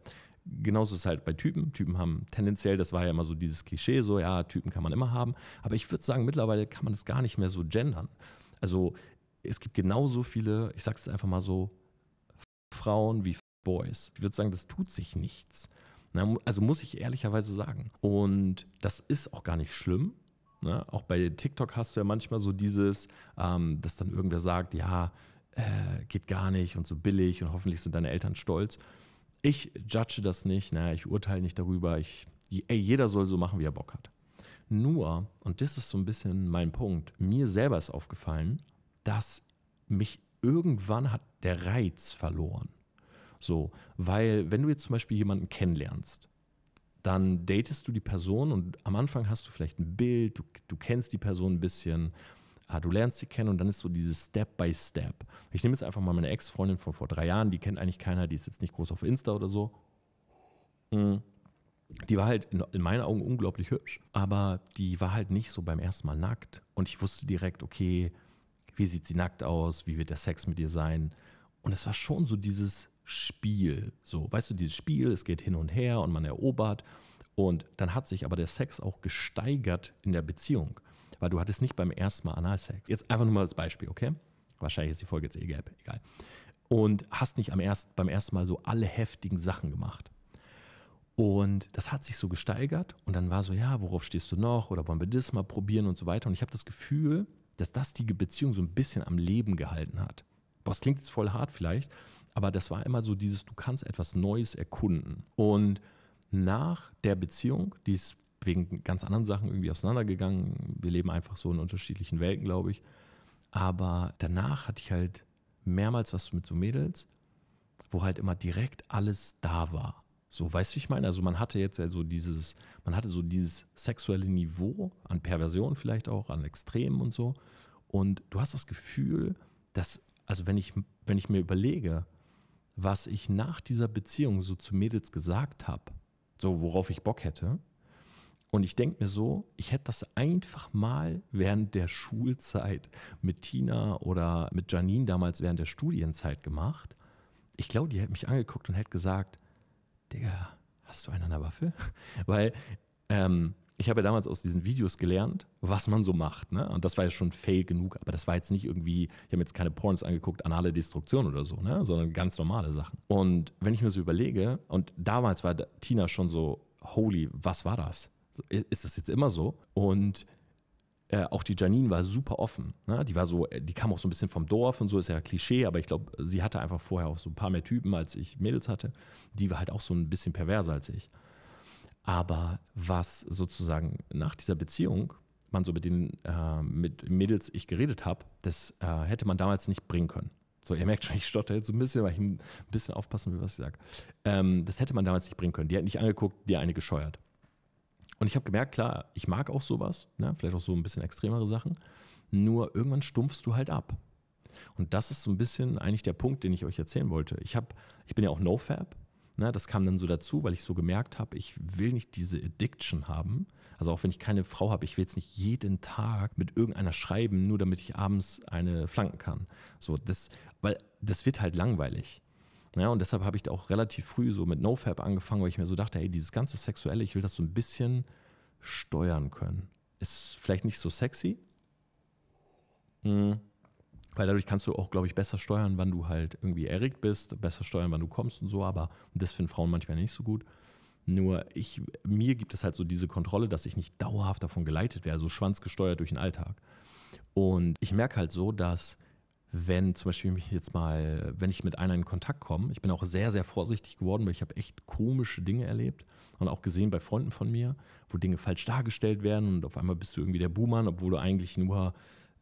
genauso ist es halt bei Typen. Typen haben tendenziell, das war ja immer so dieses Klischee, so ja, Typen kann man immer haben, aber ich würde sagen, mittlerweile kann man das gar nicht mehr so gendern, also es gibt genauso viele, ich sag's einfach mal so, Frauen wie Boys. Ich würde sagen, das tut sich nichts. also muss ich ehrlicherweise sagen. Und das ist auch gar nicht schlimm. Ne? Auch bei TikTok hast du ja manchmal so dieses, ähm, dass dann irgendwer sagt, ja, äh, geht gar nicht und so billig und hoffentlich sind deine Eltern stolz. Ich judge das nicht, ne? ich urteile nicht darüber. Ich, ey, jeder soll so machen, wie er Bock hat. Nur, und das ist so ein bisschen mein Punkt, mir selber ist aufgefallen, dass mich irgendwann hat der Reiz verloren. So, weil wenn du jetzt zum Beispiel jemanden kennenlernst, dann datest du die Person und am Anfang hast du vielleicht ein Bild, du, du kennst die Person ein bisschen, ah, du lernst sie kennen und dann ist so dieses Step by Step. Ich nehme jetzt einfach mal meine Ex-Freundin von vor drei Jahren, die kennt eigentlich keiner, die ist jetzt nicht groß auf Insta oder so. Mhm die war halt in meinen Augen unglaublich hübsch, aber die war halt nicht so beim ersten Mal nackt. Und ich wusste direkt, okay, wie sieht sie nackt aus, wie wird der Sex mit ihr sein. Und es war schon so dieses Spiel, so, weißt du, dieses Spiel, es geht hin und her und man erobert. Und dann hat sich aber der Sex auch gesteigert in der Beziehung, weil du hattest nicht beim ersten Mal Analsex. Jetzt einfach nur mal als Beispiel, okay? Wahrscheinlich ist die Folge jetzt eh gelb, egal. Und hast nicht am erst, beim ersten Mal so alle heftigen Sachen gemacht. Und das hat sich so gesteigert und dann war so, ja, worauf stehst du noch oder wollen wir das mal probieren und so weiter. Und ich habe das Gefühl, dass das die Beziehung so ein bisschen am Leben gehalten hat. Boah, das klingt jetzt voll hart vielleicht, aber das war immer so dieses, du kannst etwas Neues erkunden. Und nach der Beziehung, die ist wegen ganz anderen Sachen irgendwie auseinandergegangen. Wir leben einfach so in unterschiedlichen Welten, glaube ich. Aber danach hatte ich halt mehrmals was mit so Mädels, wo halt immer direkt alles da war. So, weißt du, wie ich meine? Also man hatte jetzt also dieses, man hatte so dieses sexuelle Niveau an Perversion vielleicht auch, an Extremen und so. Und du hast das Gefühl, dass, also wenn ich, wenn ich mir überlege, was ich nach dieser Beziehung so zu Mädels gesagt habe, so worauf ich Bock hätte, und ich denke mir so, ich hätte das einfach mal während der Schulzeit mit Tina oder mit Janine damals während der Studienzeit gemacht. Ich glaube, die hätte mich angeguckt und hätte gesagt, Digga, hast du einen an der Waffe? [laughs] Weil ähm, ich habe ja damals aus diesen Videos gelernt, was man so macht. Ne? Und das war ja schon fail genug, aber das war jetzt nicht irgendwie, ich habe jetzt keine Porns angeguckt, anale Destruktion oder so, ne? sondern ganz normale Sachen. Und wenn ich mir so überlege, und damals war Tina schon so, holy, was war das? Ist das jetzt immer so? Und äh, auch die Janine war super offen. Ne? Die war so, äh, die kam auch so ein bisschen vom Dorf und so, ist ja Klischee, aber ich glaube, sie hatte einfach vorher auch so ein paar mehr Typen, als ich Mädels hatte. Die war halt auch so ein bisschen perverser als ich. Aber was sozusagen nach dieser Beziehung man so mit den äh, mit Mädels ich geredet habe, das äh, hätte man damals nicht bringen können. So, ihr merkt schon, ich stotter jetzt so ein bisschen, weil ich ein bisschen aufpassen will, was ich sage. Ähm, das hätte man damals nicht bringen können. Die hat nicht angeguckt, die eine gescheuert. Und ich habe gemerkt, klar, ich mag auch sowas, ne? vielleicht auch so ein bisschen extremere Sachen, nur irgendwann stumpfst du halt ab. Und das ist so ein bisschen eigentlich der Punkt, den ich euch erzählen wollte. Ich, hab, ich bin ja auch NoFab, ne? das kam dann so dazu, weil ich so gemerkt habe, ich will nicht diese Addiction haben. Also auch wenn ich keine Frau habe, ich will jetzt nicht jeden Tag mit irgendeiner schreiben, nur damit ich abends eine flanken kann. So, das, weil das wird halt langweilig. Ja, und deshalb habe ich da auch relativ früh so mit NoFab angefangen, weil ich mir so dachte, hey, dieses ganze Sexuelle, ich will das so ein bisschen steuern können. Ist vielleicht nicht so sexy, mhm. weil dadurch kannst du auch, glaube ich, besser steuern, wann du halt irgendwie erregt bist, besser steuern, wann du kommst und so, aber das finden Frauen manchmal nicht so gut. Nur ich, mir gibt es halt so diese Kontrolle, dass ich nicht dauerhaft davon geleitet werde, so schwanzgesteuert durch den Alltag. Und ich merke halt so, dass wenn zum Beispiel mich jetzt mal, wenn ich mit einer in Kontakt komme, ich bin auch sehr, sehr vorsichtig geworden, weil ich habe echt komische Dinge erlebt und auch gesehen bei Freunden von mir, wo Dinge falsch dargestellt werden und auf einmal bist du irgendwie der Buhmann, obwohl du eigentlich nur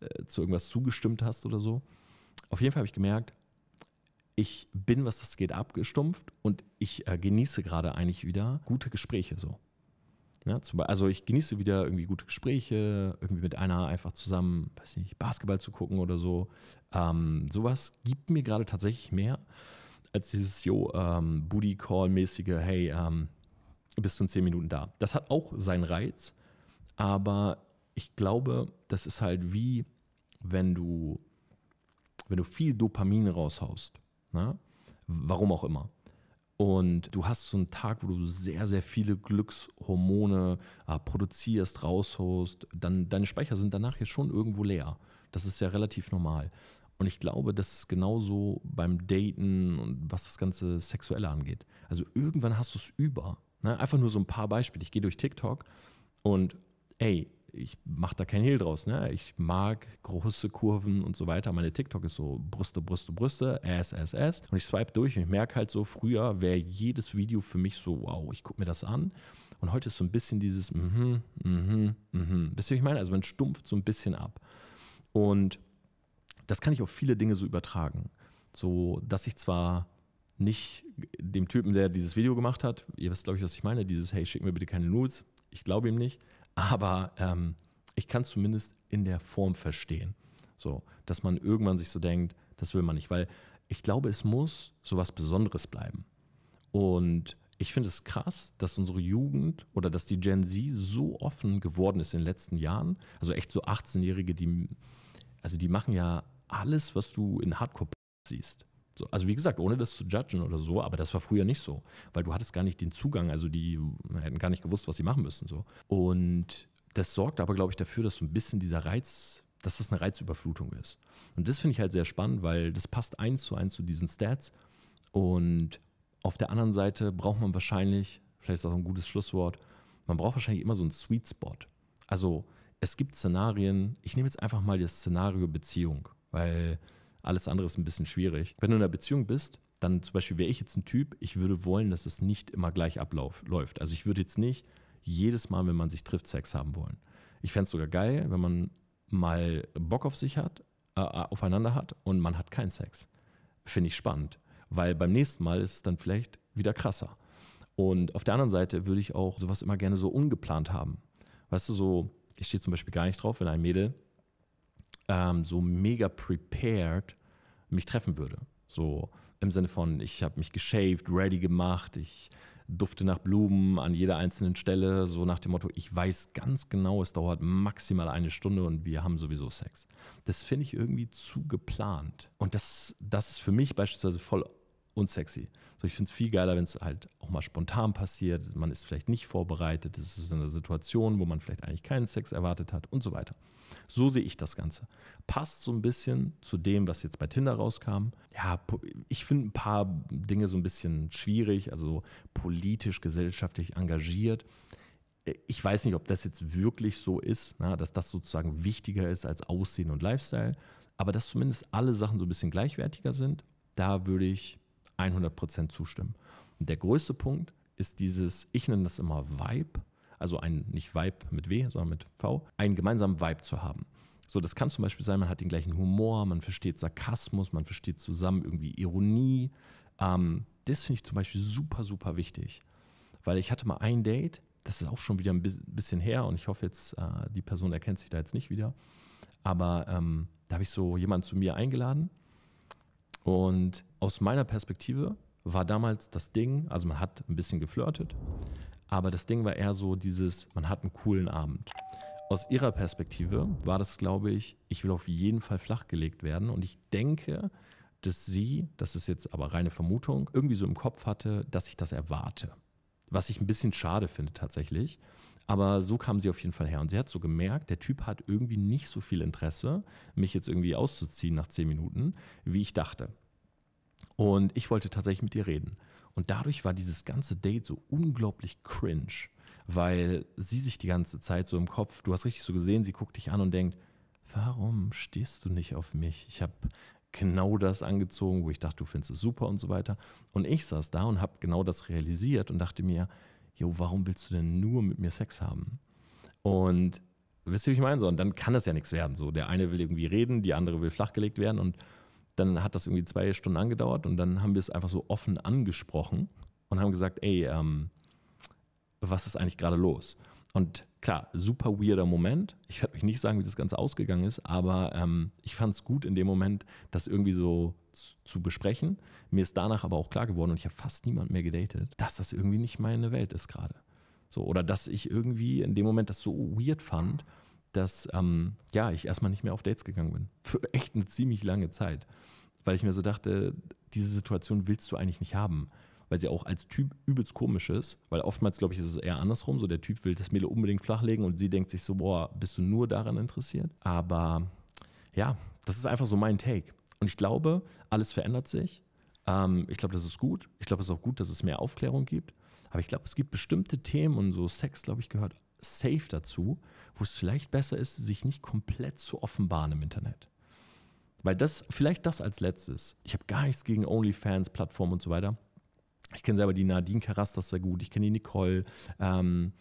äh, zu irgendwas zugestimmt hast oder so. Auf jeden Fall habe ich gemerkt, ich bin, was das geht, abgestumpft und ich äh, genieße gerade eigentlich wieder gute Gespräche so. Ja, ne? zum, also ich genieße wieder irgendwie gute Gespräche, irgendwie mit einer einfach zusammen, weiß nicht, Basketball zu gucken oder so. Ähm, sowas gibt mir gerade tatsächlich mehr als dieses Jo ähm, Booty Call mäßige. Hey, ähm, bist du in zehn Minuten da? Das hat auch seinen Reiz, aber ich glaube, das ist halt wie wenn du wenn du viel Dopamin raushaust. Na? Ne? Warum auch immer. Und du hast so einen Tag, wo du sehr, sehr viele Glückshormone äh, produzierst, rausholst. Dann, deine Speicher sind danach jetzt schon irgendwo leer. Das ist ja relativ normal. Und ich glaube, das ist genauso beim Daten und was das ganze Sexuelle angeht. Also irgendwann hast du es über. Ne? Einfach nur so ein paar Beispiele. Ich gehe durch TikTok und ey, ich mache da kein Hehl draus. Ne? Ich mag große Kurven und so weiter. Meine TikTok ist so Brüste, Brüste, Brüste, Ass, Ass, Ass. Und ich swipe durch und ich merke halt so, früher wäre jedes Video für mich so, wow, ich gucke mir das an. Und heute ist so ein bisschen dieses, mhm, mhm, mhm. Wisst ihr, was ich meine? Also man stumpft so ein bisschen ab. Und das kann ich auf viele Dinge so übertragen. So, dass ich zwar nicht dem Typen, der dieses Video gemacht hat, ihr wisst, glaube ich, was ich meine, dieses, hey, schick mir bitte keine Nudes, ich glaube ihm nicht, aber ähm, ich kann es zumindest in der Form verstehen. So, dass man irgendwann sich so denkt, das will man nicht, weil ich glaube, es muss so was Besonderes bleiben. Und ich finde es krass, dass unsere Jugend oder dass die Gen Z so offen geworden ist in den letzten Jahren. Also echt so 18-Jährige, die, also die machen ja alles, was du in Hardcore siehst. So, also wie gesagt, ohne das zu judgen oder so, aber das war früher nicht so, weil du hattest gar nicht den Zugang, also die hätten gar nicht gewusst, was sie machen müssen. So. Und das sorgt aber, glaube ich, dafür, dass so ein bisschen dieser Reiz, dass das eine Reizüberflutung ist. Und das finde ich halt sehr spannend, weil das passt eins zu eins zu diesen Stats. Und auf der anderen Seite braucht man wahrscheinlich, vielleicht ist das auch ein gutes Schlusswort, man braucht wahrscheinlich immer so einen Sweet Spot. Also es gibt Szenarien, ich nehme jetzt einfach mal das Szenario Beziehung, weil alles andere ist ein bisschen schwierig. Wenn du in einer Beziehung bist, dann zum Beispiel wäre ich jetzt ein Typ, ich würde wollen, dass es nicht immer gleich abläuft. Also ich würde jetzt nicht jedes Mal, wenn man sich trifft, Sex haben wollen. Ich fände es sogar geil, wenn man mal Bock auf sich hat, äh, äh aufeinander hat und man hat keinen Sex. Finde ich spannend, weil beim nächsten Mal ist es dann vielleicht wieder krasser. Und auf der anderen Seite würde ich auch sowas immer gerne so ungeplant haben. Weißt du, so, ich stehe zum Beispiel gar nicht drauf, wenn ein Mädel ähm, so mega prepared mich treffen würde. So im Sinne von, ich habe mich geshaved, ready gemacht, ich dufte nach Blumen an jeder einzelnen Stelle, so nach dem Motto, ich weiß ganz genau, es dauert maximal eine Stunde und wir haben sowieso Sex. Das finde ich irgendwie zu geplant. Und das, das ist für mich beispielsweise voll sexy. So, ich finde es viel geiler, wenn es halt auch mal spontan passiert. Man ist vielleicht nicht vorbereitet. Es ist eine Situation, wo man vielleicht eigentlich keinen Sex erwartet hat und so weiter. So sehe ich das Ganze. Passt so ein bisschen zu dem, was jetzt bei Tinder rauskam. Ja, ich finde ein paar Dinge so ein bisschen schwierig, also politisch, gesellschaftlich engagiert äh, ich weiß nicht, ob das jetzt wirklich so ist, na, dass das sozusagen wichtiger ist als Aussehen und Lifestyle, aber dass zumindest alle Sachen so ein bisschen gleichwertiger sind, da würde ich 100% zustimmen. Und der größte Punkt ist dieses, ich nenne das immer Vibe, also ein, nicht Vibe mit W, sondern mit V, einen gemeinsamen Vibe zu haben. So, das kann zum Beispiel sein, man hat den gleichen Humor, man versteht Sarkasmus, man versteht zusammen irgendwie Ironie. Ähm, das finde ich zum Beispiel super, super wichtig. Weil ich hatte mal ein Date, das ist auch schon wieder ein bisschen her und ich hoffe jetzt, äh, die Person erkennt sich da jetzt nicht wieder. Aber ähm, da habe ich so jemanden zu mir eingeladen und aus meiner Perspektive war damals das Ding, also man hat ein bisschen geflirtet, aber das Ding war eher so dieses, man hat einen coolen Abend. Aus ihrer Perspektive war das, glaube ich, ich will auf jeden Fall flachgelegt werden und ich denke, dass sie, das ist jetzt aber reine Vermutung, irgendwie so im Kopf hatte, dass ich das erwarte. Was ich ein bisschen schade finde tatsächlich. Aber so kam sie auf jeden Fall her. Und sie hat so gemerkt, der Typ hat irgendwie nicht so viel Interesse, mich jetzt irgendwie auszuziehen nach zehn Minuten, wie ich dachte. Und ich wollte tatsächlich mit ihr reden. Und dadurch war dieses ganze Date so unglaublich cringe, weil sie sich die ganze Zeit so im Kopf, du hast richtig so gesehen, sie guckt dich an und denkt, warum stehst du nicht auf mich? Ich habe genau das angezogen, wo ich dachte, du findest es super und so weiter. Und ich saß da und habe genau das realisiert und dachte mir, jo, warum willst du denn nur mit mir Sex haben? Und wisst ihr, wie ich meine? So, und dann kann das ja nichts werden. So, der eine will irgendwie reden, die andere will flachgelegt werden und dann hat das irgendwie zwei Stunden angedauert und dann haben wir es einfach so offen angesprochen und haben gesagt, ey, ähm, was ist eigentlich gerade los? Und klar, super weirder Moment. Ich werde euch nicht sagen, wie das Ganze ausgegangen ist, aber ähm, ich fand es gut in dem Moment, das irgendwie so zu, zu besprechen. Mir ist danach aber auch klar geworden, und ich habe fast niemand mehr gedatet, dass das irgendwie nicht meine Welt ist gerade. So, oder dass ich irgendwie in dem Moment das so weird fand, dass ähm, ja, ich erstmal nicht mehr auf Dates gegangen bin. [laughs] Für echt eine ziemlich lange Zeit. Weil ich mir so dachte, diese Situation willst du eigentlich nicht haben. Weil sie auch als Typ übelst komisch ist, weil oftmals, glaube ich, ist es eher andersrum. So, der Typ will das Mädel unbedingt flachlegen und sie denkt sich so, boah, bist du nur daran interessiert? Aber ja, das ist einfach so mein Take. Und ich glaube, alles verändert sich. Ähm, ich glaube, das ist gut. Ich glaube, es ist auch gut, dass es mehr Aufklärung gibt. Aber ich glaube, es gibt bestimmte Themen und so Sex, glaube ich, gehört safe dazu, wo es vielleicht besser ist, sich nicht komplett zu offenbaren im Internet. Weil das, vielleicht das als letztes. Ich habe gar nichts gegen OnlyFans, Plattformen und so weiter. Ich kenne selber die Nadine Carastas sehr gut, ich kenne die Nicole ähm,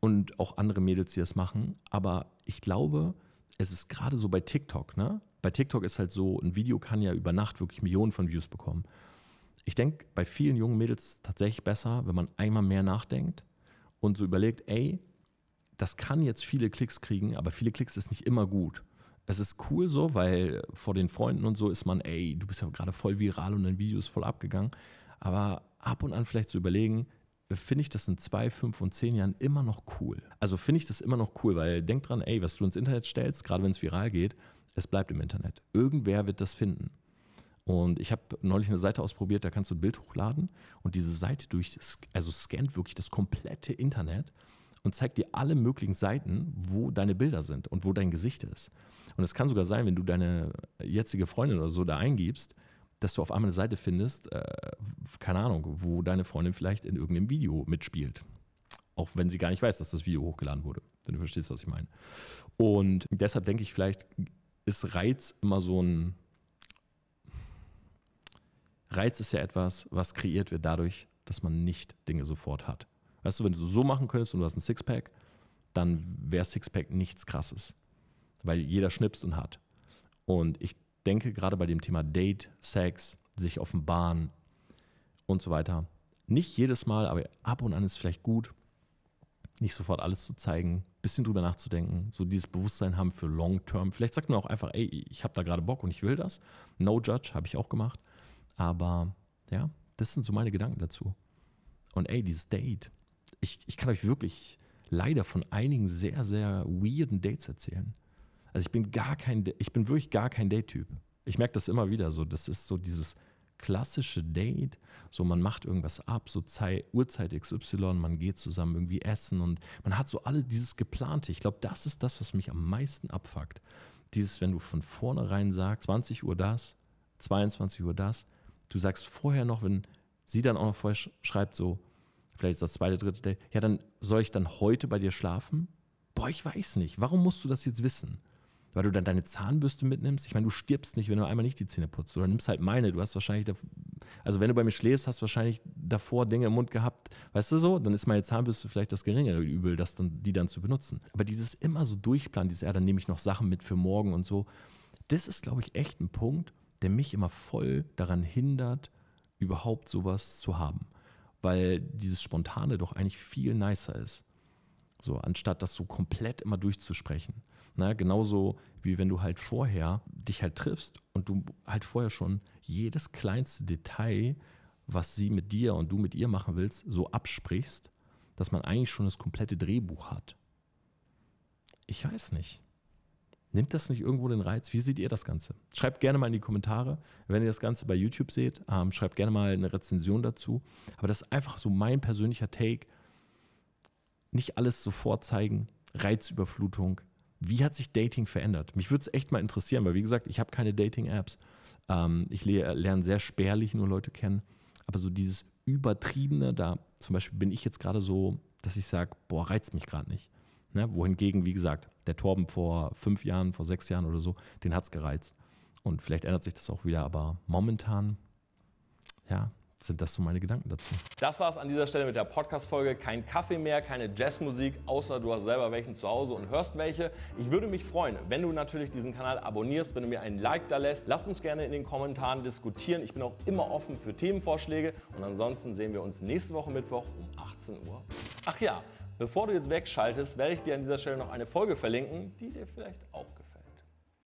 und auch andere Mädels, die das machen. Aber ich glaube, es ist gerade so bei TikTok, ne? Bei TikTok ist halt so, ein Video kann ja über Nacht wirklich Millionen von Views bekommen. Ich denke, bei vielen jungen Mädels tatsächlich besser, wenn man einmal mehr nachdenkt und so überlegt, ey, das kann jetzt viele Klicks kriegen, aber viele Klicks ist nicht immer gut. Es ist cool so, weil vor den Freunden und so ist man, ey, du bist ja gerade voll viral und dein Video ist voll abgegangen. Aber ab und an vielleicht zu überlegen, finde ich das in zwei, fünf und zehn Jahren immer noch cool. Also finde ich das immer noch cool, weil denk dran, ey, was du ins Internet stellst, gerade wenn es viral geht, es bleibt im Internet. Irgendwer wird das finden. Und ich habe neulich eine Seite ausprobiert, da kannst du ein Bild hochladen und diese Seite durch, also scannt wirklich das komplette Internet und zeigt dir alle möglichen Seiten, wo deine Bilder sind und wo dein Gesicht ist. Und es kann sogar sein, wenn du deine jetzige Freundin oder so da eingibst, dass du auf einmal eine Seite findest, äh, keine Ahnung, wo deine Freundin vielleicht in irgendeinem Video mitspielt. Auch wenn sie gar nicht weiß, dass das Video hochgeladen wurde, wenn du verstehst, was ich meine. Und deshalb denke ich, vielleicht ist Reiz immer so ein. Reiz ist ja etwas, was kreiert wird dadurch, dass man nicht Dinge sofort hat. Weißt du, wenn du so machen könntest und du hast ein Sixpack, dann wäre Sixpack nichts Krasses, weil jeder schnipst und hat. Und ich denke gerade bei dem Thema Date, Sex, sich offenbaren und so weiter. Nicht jedes Mal, aber ab und an ist vielleicht gut, nicht sofort alles zu zeigen, bisschen drüber nachzudenken, so dieses Bewusstsein haben für Long Term. Vielleicht sagt man auch einfach, ey, ich habe da gerade Bock und ich will das. No Judge habe ich auch gemacht, aber ja, das sind so meine Gedanken dazu. Und ey, dieses Date, ich, ich kann euch wirklich leider von einigen sehr, sehr weirden Dates erzählen. Also ich bin gar kein, ich bin wirklich gar kein Date-Typ. Ich merke das immer wieder so. Das ist so dieses klassische Date. So, man macht irgendwas ab, so Zeit, Uhrzeit XY, man geht zusammen irgendwie essen und man hat so alle dieses Geplante. Ich glaube, das ist das, was mich am meisten abfuckt. Dieses, wenn du von vornherein sagst, 20 Uhr das, 22 Uhr das, du sagst vorher noch, wenn sie dann auch noch vorher schreibt, so, vielleicht ist das zweite, dritte Date. Ja, dann soll ich dann heute bei dir schlafen? Boah, ich weiß nicht. Warum musst du das jetzt wissen? Weil du dann deine Zahnbürste mitnimmst? Ich meine, du stirbst nicht, wenn du einmal nicht die Zähne putzt. Oder nimmst halt meine. Du hast wahrscheinlich, also wenn du bei mir schläfst, hast du wahrscheinlich davor Dinge im Mund gehabt. Weißt du so? Dann ist meine Zahnbürste vielleicht das geringere Übel, das dann, die dann zu benutzen. Aber dieses immer so durchplanen, dieses, ja, dann nehme ich noch Sachen mit für morgen und so. Das ist, glaube ich, echt ein Punkt, der mich immer voll daran hindert, überhaupt sowas zu haben weil dieses Spontane doch eigentlich viel nicer ist. So, anstatt das so komplett immer durchzusprechen. Na, genauso wie wenn du halt vorher dich halt triffst und du halt vorher schon jedes kleinste Detail, was sie mit dir und du mit ihr machen willst, so absprichst, dass man eigentlich schon das komplette Drehbuch hat. Ich weiß nicht. Nimmt das nicht irgendwo den Reiz? Wie seht ihr das Ganze? Schreibt gerne mal in die Kommentare. Wenn ihr das Ganze bei YouTube seht, ähm, schreibt gerne mal eine Rezension dazu. Aber das ist einfach so mein persönlicher Take. Nicht alles sofort zeigen, Reizüberflutung. Wie hat sich Dating verändert? Mich würde es echt mal interessieren, weil wie gesagt, ich habe keine Dating-Apps. Ähm, ich le lerne sehr spärlich nur Leute kennen. Aber so dieses Übertriebene, da zum Beispiel bin ich jetzt gerade so, dass ich sage, boah, reizt mich gerade nicht. Ne? Wohingegen, wie gesagt, der Torben vor fünf Jahren, vor sechs Jahren oder so, den hat es gereizt. Und vielleicht ändert sich das auch wieder, aber momentan, ja, sind das so meine Gedanken dazu. Das war es an dieser Stelle mit der Podcast-Folge. Kein Kaffee mehr, keine Jazzmusik, außer du hast selber welchen zu Hause und hörst welche. Ich würde mich freuen, wenn du natürlich diesen Kanal abonnierst, wenn du mir einen Like da lässt. Lass uns gerne in den Kommentaren diskutieren. Ich bin auch immer offen für Themenvorschläge. Und ansonsten sehen wir uns nächste Woche Mittwoch um 18 Uhr. Ach ja, Bevor du jetzt wegschaltest, werde ich dir an dieser Stelle noch eine Folge verlinken, die dir vielleicht auch gefällt.